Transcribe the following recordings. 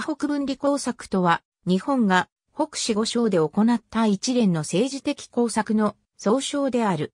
河北分離工作とは、日本が北四五省で行った一連の政治的工作の総称である。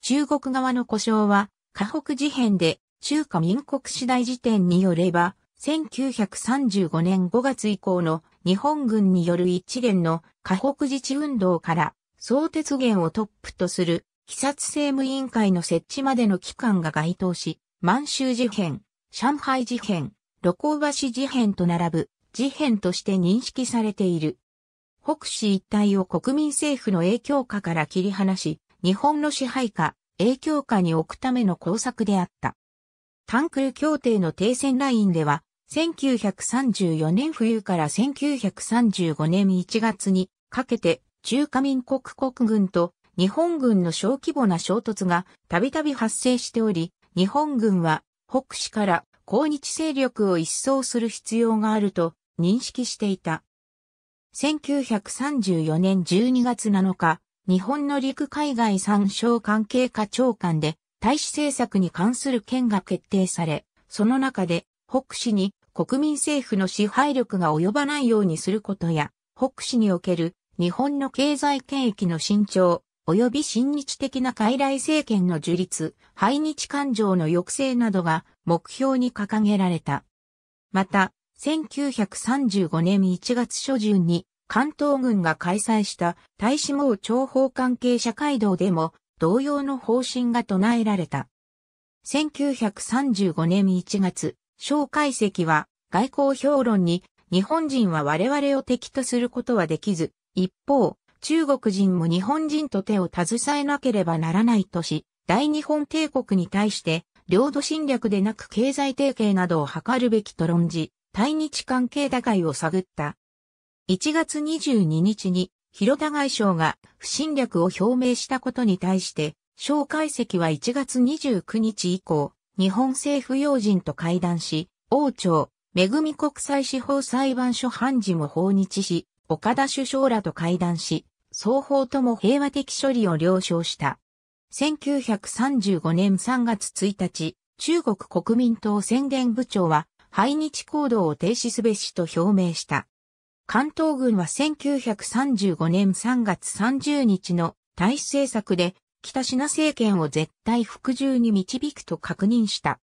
中国側の故障は、河北事変で中華民国次第時点によれば、1935年5月以降の日本軍による一連の河北自治運動から総鉄源をトップとする鬼殺政務委員会の設置までの期間が該当し、満州事変、上海事変、路高橋事変と並ぶ事変として認識されている。北市一帯を国民政府の影響下から切り離し、日本の支配下、影響下に置くための工作であった。タンクル協定の停戦ラインでは、1934年冬から1935年1月にかけて中華民国国軍と日本軍の小規模な衝突がたびたび発生しており、日本軍は北市から抗日勢力を一掃する必要があると認識していた。1934年12月7日、日本の陸海外参照関係課長官で、大使政策に関する件が決定され、その中で、北市に国民政府の支配力が及ばないようにすることや、北市における日本の経済圏域の伸長、及び親日的な傀儡政権の樹立、排日感情の抑制などが目標に掲げられた。また、1935年1月初旬に関東軍が開催した大志望諜報関係者会堂でも同様の方針が唱えられた。1935年1月、小解析は外交評論に日本人は我々を敵とすることはできず、一方、中国人も日本人と手を携えなければならないとし、大日本帝国に対して、領土侵略でなく経済提携などを図るべきと論じ、対日関係打開を探った。1月22日に、広田外相が不侵略を表明したことに対して、蒋介石は1月29日以降、日本政府要人と会談し、王朝、恵国際司法裁判所判事も訪日し、岡田首相らと会談し、双方とも平和的処理を了承した。1935年3月1日、中国国民党宣伝部長は、排日行動を停止すべしと表明した。関東軍は1935年3月30日の大使政策で北品政権を絶対服従に導くと確認した。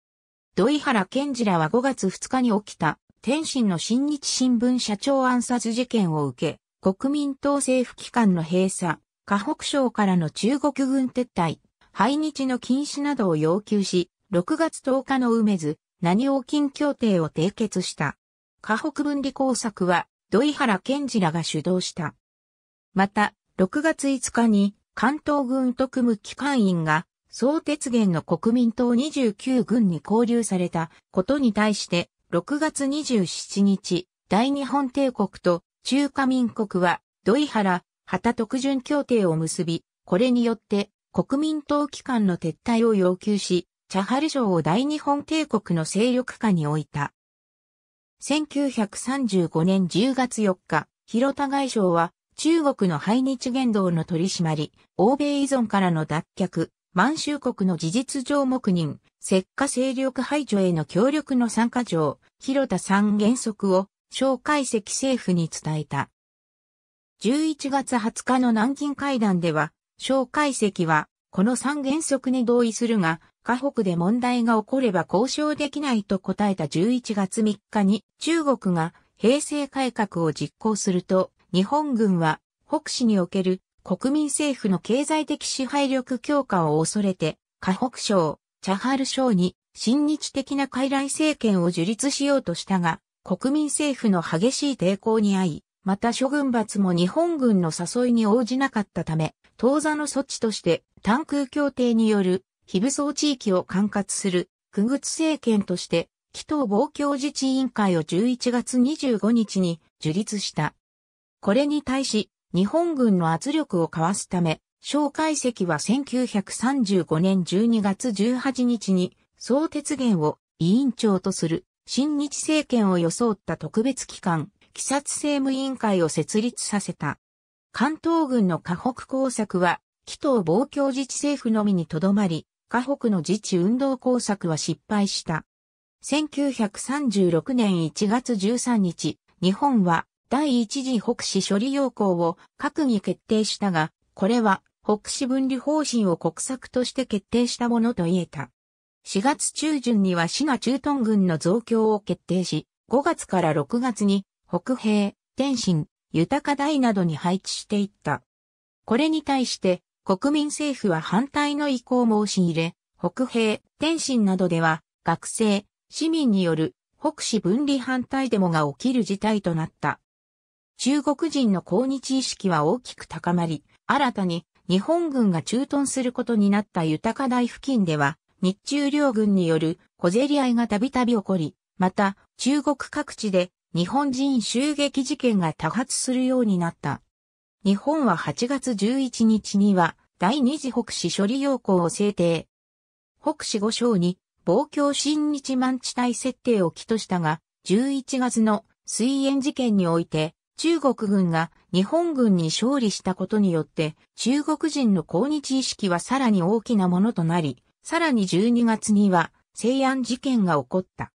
土井原健二らは5月2日に起きた天津の新日新聞社長暗殺事件を受け、国民党政府機関の閉鎖、河北省からの中国軍撤退、排日の禁止などを要求し、6月10日の梅津、何王金協定を締結した。河北分離工作は、土井原健二らが主導した。また、6月5日に、関東軍特務機関員が、総鉄元の国民党29軍に交流されたことに対して、6月27日、大日本帝国と中華民国は、土井原、旗特巡協定を結び、これによって、国民党機関の撤退を要求し、茶ル城を大日本帝国の勢力下に置いた。1935年10月4日、広田外相は、中国の排日言動の取り締まり、欧米依存からの脱却、満州国の事実上黙認、石化勢力排除への協力の参加上、広田三原則を蒋介石政府に伝えた。11月20日の南京会談では、蒋介石は、この三原則に同意するが、河北で問題が起これば交渉できないと答えた11月3日に、中国が平成改革を実行すると、日本軍は北市における国民政府の経済的支配力強化を恐れて、河北省、茶春省に親日的な傀儡政権を樹立しようとしたが、国民政府の激しい抵抗に遭い、また諸軍閥も日本軍の誘いに応じなかったため、当座の措置として、短空協定による、非武装地域を管轄する、区儡政権として、紀藤防共自治委員会を11月25日に樹立した。これに対し、日本軍の圧力をかわすため、蒋介石は1935年12月18日に、総鉄原を委員長とする新日政権を装った特別機関、鬼殺政務委員会を設立させた。関東軍の河北工作は、紀東防共自治政府のみにとどまり、河北の自治運動工作は失敗した。1936年1月13日、日本は第一次北市処理要項を閣議決定したが、これは北市分離方針を国策として決定したものと言えた。4月中旬には市が駐屯軍の増強を決定し、5月から6月に北平、天津、豊台などに配置していった。これに対して国民政府は反対の意向を申し入れ、北平、天津などでは学生、市民による北市分離反対デモが起きる事態となった。中国人の抗日意識は大きく高まり、新たに日本軍が駐屯することになった豊か台付近では、日中両軍による小競り合いがたびたび起こり、また中国各地で日本人襲撃事件が多発するようになった。日本は8月11日には第二次北市処理要項を制定。北市五章に防共新日満地帯設定を起としたが、11月の水炎事件において中国軍が日本軍に勝利したことによって中国人の抗日意識はさらに大きなものとなり、さらに12月には、西安事件が起こった。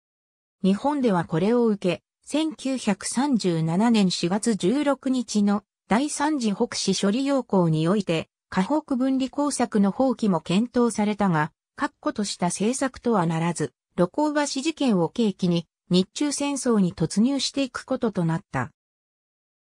日本ではこれを受け、1937年4月16日の第三次北市処理要項において、河北分離工作の放棄も検討されたが、確固とした政策とはならず、露光橋事件を契機に、日中戦争に突入していくこととなった。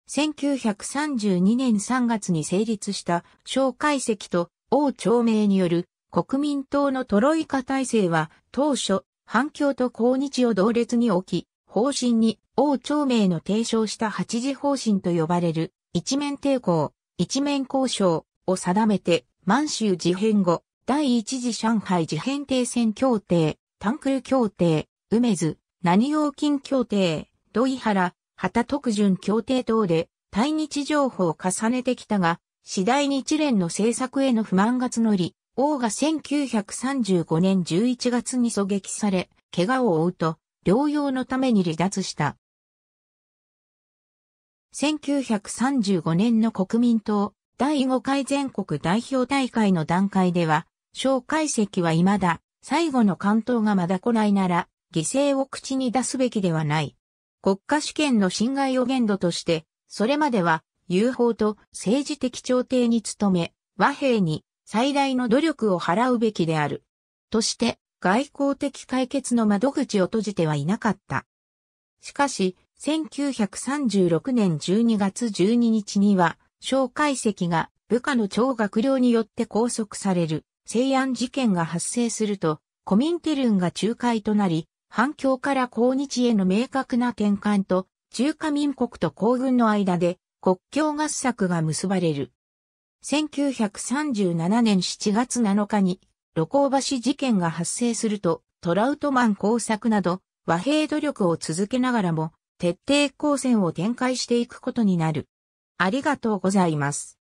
1932年3月に成立した小解石と王朝明による国民党のトロイカ体制は当初、反共と抗日を同列に置き、方針に王朝明の提唱した八次方針と呼ばれる一面抵抗、一面交渉を定めて満州事変後、第一次上海事変停戦協定、タンクル協定、梅津、何用金協定、土井原、旗特順協定等で対日情報を重ねてきたが、次第に一連の政策への不満が募り、王が1935年11月に狙撃され、怪我を負うと、療養のために離脱した。1935年の国民党第5回全国代表大会の段階では、小解析は未だ、最後の関東がまだ来ないなら、犠牲を口に出すべきではない。国家主権の侵害を限度として、それまでは、友好と政治的調停に努め、和平に最大の努力を払うべきである。として、外交的解決の窓口を閉じてはいなかった。しかし、1936年12月12日には、小解石が部下の超学僚によって拘束される、西安事件が発生すると、コミンテルンが仲介となり、反共から抗日への明確な転換と、中華民国と皇軍の間で国境合作が結ばれる。1937年7月7日に、露光橋事件が発生すると、トラウトマン工作など、和平努力を続けながらも、徹底抗戦を展開していくことになる。ありがとうございます。